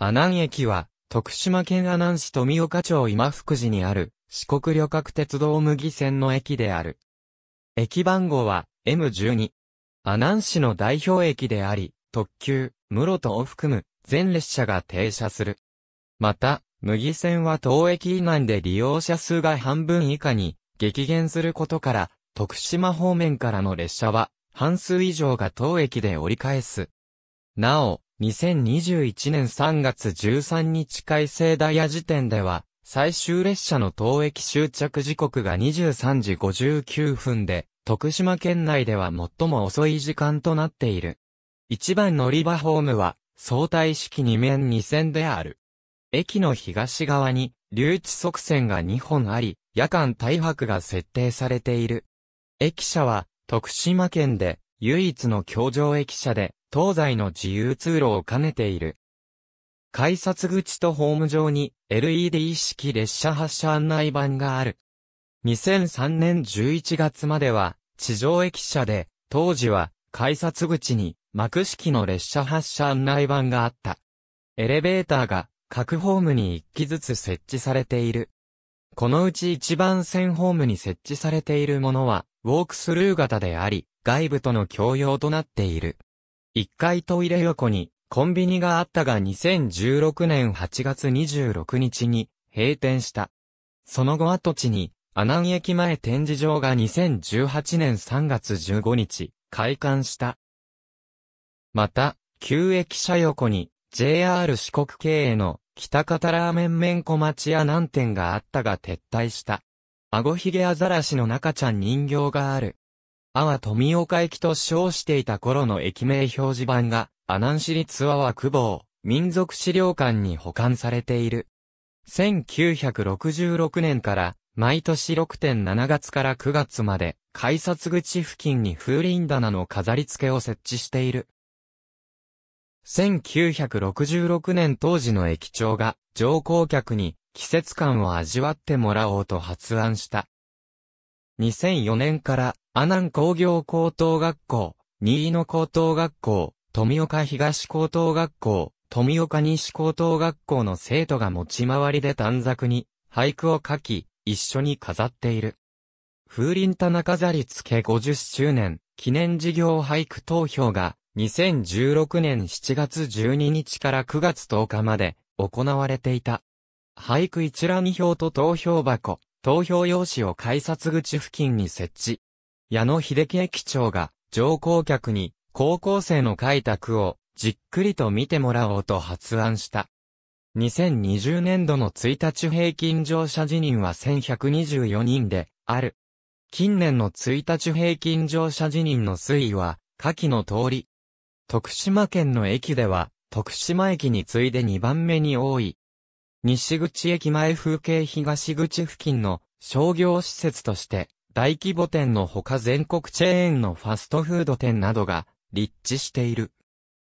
阿南駅は、徳島県阿南市富岡町今福寺にある、四国旅客鉄道麦線の駅である。駅番号は、M12。阿南市の代表駅であり、特急、室戸を含む、全列車が停車する。また、麦線は当駅以南で利用者数が半分以下に激減することから、徳島方面からの列車は半数以上が当駅で折り返す。なお、2021年3月13日改正ダイヤ時点では、最終列車の当駅終着時刻が23時59分で、徳島県内では最も遅い時間となっている。一番乗り場ホームは、相対式2面2線である。駅の東側に、留置側線が2本あり、夜間大白が設定されている。駅舎は、徳島県で唯一の橋上駅舎で、東西の自由通路を兼ねている。改札口とホーム上に LED 式列車発車案内板がある。2003年11月までは地上駅舎で、当時は改札口に幕式の列車発車案内板があった。エレベーターが各ホームに一機ずつ設置されている。このうち一番線ホームに設置されているものは、ウォークスルー型であり、外部との共用となっている。1階トイレ横に、コンビニがあったが2016年8月26日に閉店した。その後跡地に、阿南駅前展示場が2018年3月15日、開館した。また、旧駅舎横に、JR 四国経営の北方ラーメン麺小町屋何店があったが撤退した。アゴヒゲアザラシの中ちゃん人形がある。阿波富岡駅と称していた頃の駅名表示板が、阿南市立阿波久保、民族資料館に保管されている。1966年から、毎年6.7月から9月まで、改札口付近に風鈴棚の飾り付けを設置している。1966年当時の駅長が乗降客に季節感を味わってもらおうと発案した。2004年から阿南工業高等学校、新井野高等学校、富岡東高等学校、富岡西高等学校の生徒が持ち回りで短冊に俳句を書き、一緒に飾っている。風鈴棚飾り付け50周年記念事業俳句投票が2016年7月12日から9月10日まで行われていた。俳句一覧表と投票箱、投票用紙を改札口付近に設置。矢野秀樹駅長が乗降客に高校生の書いた句をじっくりと見てもらおうと発案した。2020年度の1日平均乗車辞任は1124人である。近年の1日平均乗車辞任の推移は、下記の通り、徳島県の駅では、徳島駅に次いで2番目に多い。西口駅前風景東口付近の商業施設として、大規模店のほか全国チェーンのファストフード店などが立地している。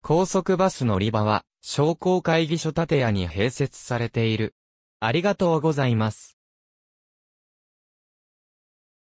高速バス乗り場は商工会議所建屋に併設されている。ありがとうございます。